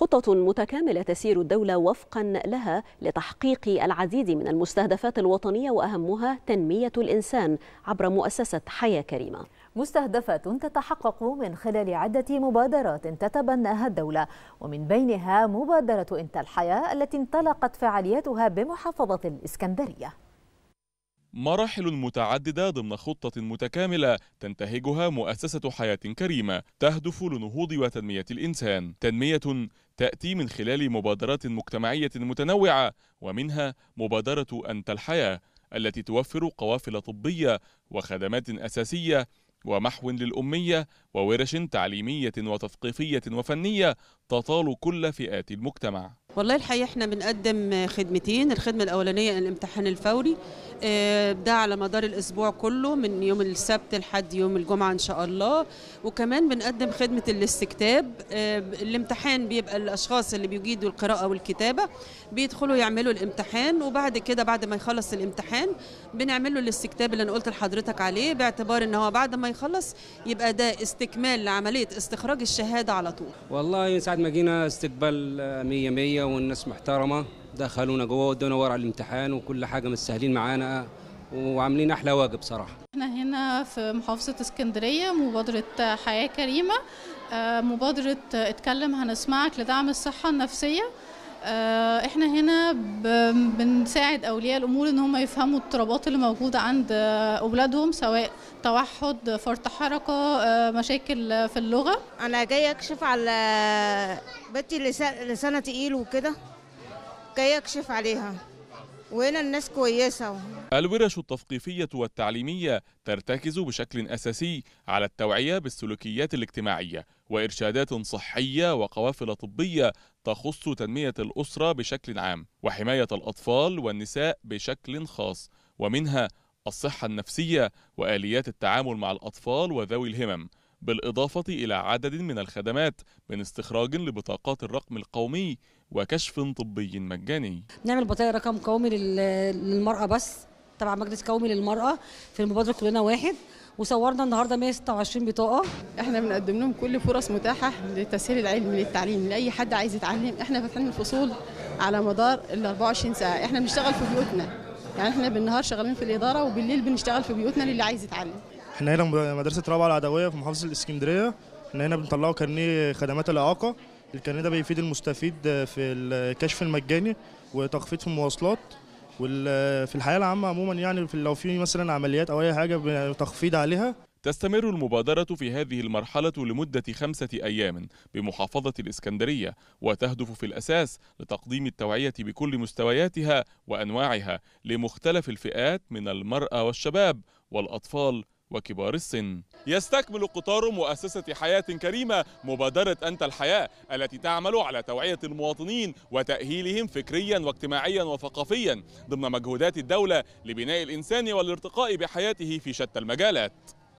خطط متكاملة تسير الدولة وفقا لها لتحقيق العديد من المستهدفات الوطنية وأهمها تنمية الإنسان عبر مؤسسة حياة كريمة مستهدفات تتحقق من خلال عدة مبادرات تتبناها الدولة ومن بينها مبادرة إنت الحياة التي انطلقت فعالياتها بمحافظة الإسكندرية مراحل متعددة ضمن خطة متكاملة تنتهجها مؤسسة حياة كريمة تهدف لنهوض وتنمية الإنسان تنمية تأتي من خلال مبادرات مجتمعية متنوعة ومنها مبادرة أنت الحياة التي توفر قوافل طبية وخدمات أساسية ومحو للأمية وورش تعليمية وتثقيفية وفنية تطال كل فئات المجتمع والله الحقيقه احنا بنقدم خدمتين الخدمه الاولانيه الامتحان الفوري آه، ده على مدار الاسبوع كله من يوم السبت لحد يوم الجمعه ان شاء الله وكمان بنقدم خدمه الاستكتاب آه، الامتحان بيبقى الاشخاص اللي بيجيدوا القراءه والكتابه بيدخلوا يعملوا الامتحان وبعد كده بعد ما يخلص الامتحان بنعمل له الاستكتاب اللي انا قلت لحضرتك عليه باعتبار ان هو بعد ما يخلص يبقى ده استكمال لعمليه استخراج الشهاده على طول والله ساعه ما جينا استقبال 100 100 عاديه والناس محترمه دخلونا جوه ودونا ورع الامتحان وكل حاجه متساهلين معانا وعاملين احلى واجب صراحه احنا هنا في محافظه اسكندريه مبادره حياه كريمه آه، مبادره اتكلم هنسمعك لدعم الصحه النفسيه آه، احنا هنا بنساعد اولياء الامور ان هم يفهموا الاضطرابات اللي موجوده عند اولادهم سواء توحد فرط حركه آه، مشاكل في اللغه انا جايه اكشف على بنتي لسانها تقيل وكده جايه اكشف عليها وهنا الناس كويسة الورش التثقيفية والتعليمية ترتكز بشكل أساسي على التوعية بالسلوكيات الاجتماعية وإرشادات صحية وقوافل طبية تخص تنمية الأسرة بشكل عام وحماية الأطفال والنساء بشكل خاص ومنها الصحة النفسية وآليات التعامل مع الأطفال وذوي الهمم بالإضافة إلى عدد من الخدمات من استخراج لبطاقات الرقم القومي وكشف طبي مجاني بنعمل بطاقة رقم قومي للمرأة بس تبع مجلس قومي للمرأة في المبادرة كلنا واحد وصورنا النهارده 126 بطاقه احنا بنقدم لهم كل فرص متاحه لتسهيل العلم للتعليم لاي حد عايز يتعلم احنا فاتحين الفصول على مدار ال 24 ساعه احنا بنشتغل في بيوتنا يعني احنا بالنهار شغالين في الاداره وبالليل بنشتغل في بيوتنا للي عايز يتعلم احنا هنا مدرسه رابعه العدويه في محافظه الاسكندريه احنا هنا بنطلعوا كارنيه خدمات الاعاقه الكارنيه ده بيفيد المستفيد في الكشف المجاني وتخفيض في المواصلات وفي الحياه العامه عموما يعني لو في مثلا عمليات او اي حاجه تخفيض عليها تستمر المبادرة في هذه المرحلة لمدة خمسة أيام بمحافظة الإسكندرية وتهدف في الأساس لتقديم التوعية بكل مستوياتها وأنواعها لمختلف الفئات من المرأة والشباب والأطفال وكبار السن يستكمل قطار مؤسسة حياة كريمة مبادرة أنت الحياة التي تعمل على توعية المواطنين وتأهيلهم فكريا واجتماعيا وثقافيا ضمن مجهودات الدولة لبناء الإنسان والارتقاء بحياته في شتى المجالات